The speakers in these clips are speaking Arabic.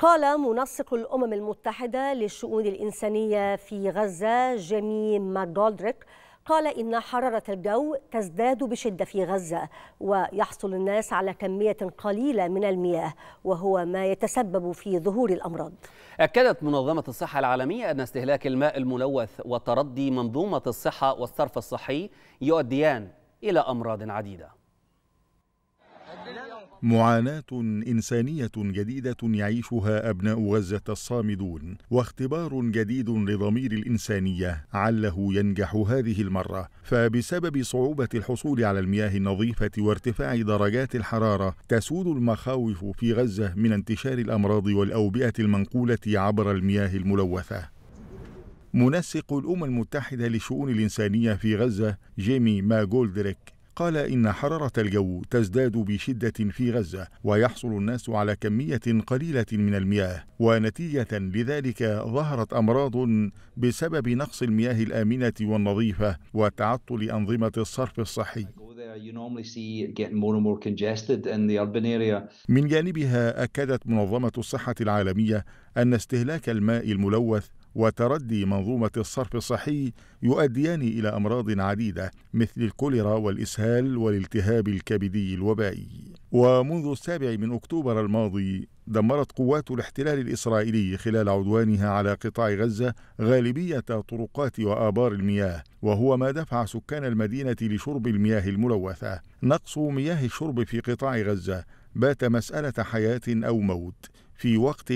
قال منسق الأمم المتحدة للشؤون الإنسانية في غزة جيمي ماجولدريك قال إن حرارة الجو تزداد بشدة في غزة ويحصل الناس على كمية قليلة من المياه وهو ما يتسبب في ظهور الأمراض أكدت منظمة الصحة العالمية أن استهلاك الماء الملوث وتردي منظومة الصحة والصرف الصحي يؤديان إلى أمراض عديدة معاناة إنسانية جديدة يعيشها أبناء غزة الصامدون واختبار جديد لضمير الإنسانية عله ينجح هذه المرة فبسبب صعوبة الحصول على المياه النظيفة وارتفاع درجات الحرارة تسود المخاوف في غزة من انتشار الأمراض والأوبئة المنقولة عبر المياه الملوثة منسق الأمم المتحدة لشؤون الإنسانية في غزة جيمي ما جولدريك قال إن حرارة الجو تزداد بشدة في غزة ويحصل الناس على كمية قليلة من المياه ونتيجة لذلك ظهرت أمراض بسبب نقص المياه الآمنة والنظيفة وتعطل أنظمة الصرف الصحي من جانبها أكدت منظمة الصحة العالمية أن استهلاك الماء الملوث وتردي منظومة الصرف الصحي يؤديان إلى أمراض عديدة مثل الكوليرا والإسهال والالتهاب الكبدي الوبائي. ومنذ السابع من أكتوبر الماضي دمرت قوات الاحتلال الإسرائيلي خلال عدوانها على قطاع غزة غالبية طرقات وآبار المياه وهو ما دفع سكان المدينة لشرب المياه الملوثة نقص مياه الشرب في قطاع غزة بات مسألة حياة أو موت في وقت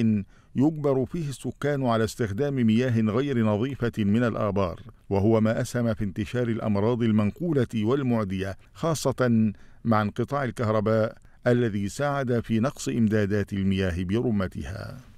يجبر فيه السكان على استخدام مياه غير نظيفة من الآبار، وهو ما أسهم في انتشار الأمراض المنقولة والمعدية، خاصة مع انقطاع الكهرباء الذي ساعد في نقص إمدادات المياه برمتها.